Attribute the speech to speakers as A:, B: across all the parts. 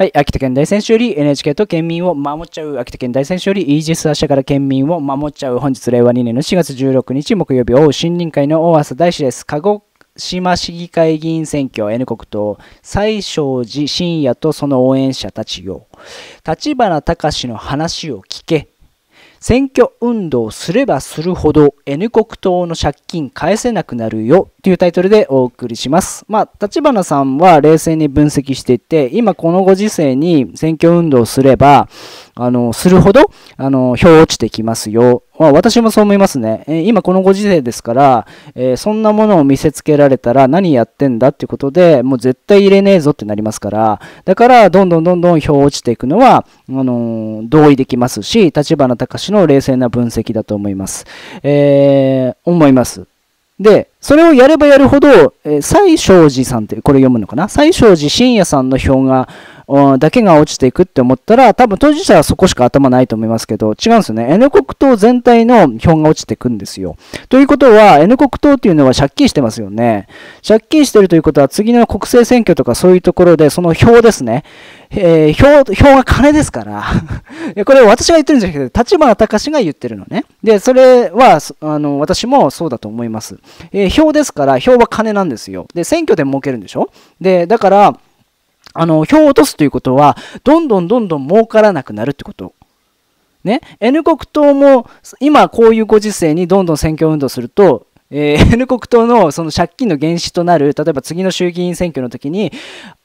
A: はい、秋田県大選手より NHK と県民を守っちゃう、秋田県大選手よりイージス・アシャから県民を守っちゃう、本日令和2年の4月16日木曜日、大森林会の大浅大使です。鹿児島市議会議員選挙 N 国党西小寺信也とその応援者たちよ。立花隆の話を聞け選挙運動すればするほど N 国党の借金返せなくなるよというタイトルでお送りします。まあ、立花さんは冷静に分析していて、今このご時世に選挙運動すれば、あの、するほど、あの、票落ちてきますよ。まあ、私もそう思いますね。えー、今このご時世ですから、えー、そんなものを見せつけられたら何やってんだっていうことで、もう絶対入れねえぞってなりますから、だから、どんどんどんどん票落ちていくのは、あのー、同意できますし、立花隆の冷静な分析だと思います。え思います。で、それをやればやるほど、えー、西昌寺さんって、これ読むのかな西正寺信也さんの票が、だけが落ちていくって思ったら、多分当事者はそこしか頭ないと思いますけど、違うんですよね。N 国党全体の票が落ちていくんですよ。ということは、N 国党っていうのは借金してますよね。借金してるということは、次の国政選挙とかそういうところで、その票ですね。えー、票、票が金ですから これ私が言ってるんじゃなくて、立花隆が言ってるのね。で、それは、あの、私もそうだと思います。えー、票ですから、票は金なんですよ。で、選挙で儲けるんでしょで、だから、あの、票を落とすということは、どんどんどんどん儲からなくなるってこと。ね、N 国党も今こういうご時世にどんどん選挙運動すると、えー、N 国党のその借金の原資となる例えば次の衆議院選挙の時に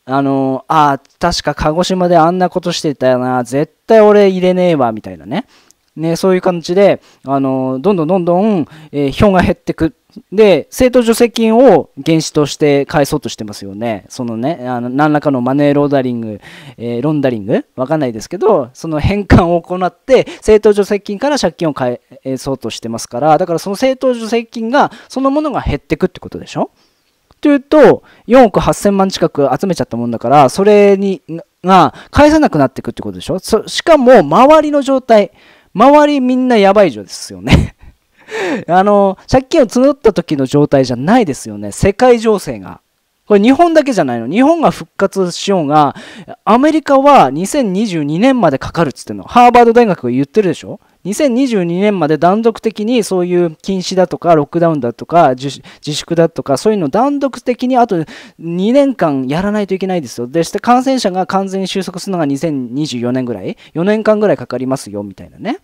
A: あのー、あ確か鹿児島であんなことしてたよな絶対俺入れねえわみたいなねね、そういう感じで、あの、どんどんどんどん、えー、票が減ってく。で、政党助成金を原資として返そうとしてますよね。そのね、あの何らかのマネーローダリング、えー、ロンダリングわかんないですけど、その返還を行って、政党助成金から借金を返そうとしてますから、だからその政党助成金が、そのものが減ってくってことでしょというと、4億8000万近く集めちゃったもんだから、それに、が返さなくなっていくってことでしょしかも、周りの状態、周りみんなやばいですよね あの、借金を募った時の状態じゃないですよね。世界情勢が。これ日本だけじゃないの。日本が復活しようが、アメリカは2022年までかかるっつってんの。ハーバード大学が言ってるでしょ2022年まで断続的にそういう禁止だとかロックダウンだとか自粛だとかそういうのを断続的にあと2年間やらないといけないですよ。でして感染者が完全に収束するのが2024年ぐらい4年間ぐらいかかりますよみたいなね。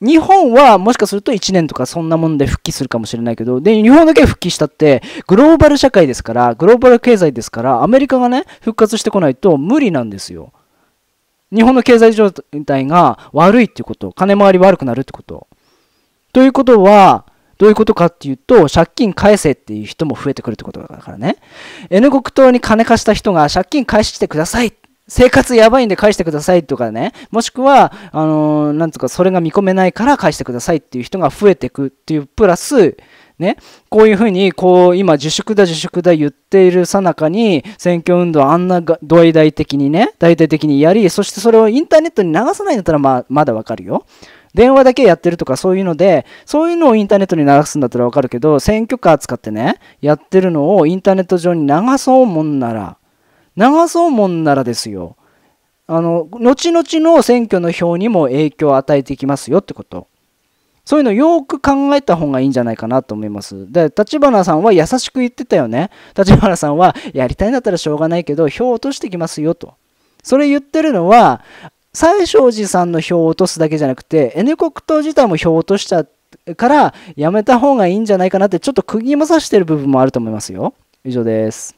A: 日本はもしかすると1年とかそんなもんで復帰するかもしれないけど、で、日本だけ復帰したって、グローバル社会ですから、グローバル経済ですから、アメリカがね、復活してこないと無理なんですよ。日本の経済状態が悪いっていうこと、金回り悪くなるってこと。ということは、どういうことかっていうと、借金返せっていう人も増えてくるってことだからね。N 国党に金貸した人が借金返してください。生活やばいんで返してくださいとかね。もしくは、あのー、なんつうか、それが見込めないから返してくださいっていう人が増えてくっていうプラス、ね、こういうふうにこう今自粛だ自粛だ言っているさなかに選挙運動あんな大々的にね大々的にやりそしてそれをインターネットに流さないんだったらまあまだわかるよ。電話だけやってるとかそういうので、そういうのをインターネットに流すんだったらわかるけど、選挙カー使ってね、やってるのをインターネット上に流そうもんなら、流そうもんならですよ。あの、後々の選挙の票にも影響を与えていきますよってこと。そういうのよく考えた方がいいんじゃないかなと思います。で、立花さんは優しく言ってたよね。立花さんは、やりたいんだったらしょうがないけど、票を落としてきますよと。それ言ってるのは、西昌寺さんの票を落とすだけじゃなくて、エネコクト自体も票を落としちゃから、やめた方がいいんじゃないかなって、ちょっと釘も刺してる部分もあると思いますよ。以上です。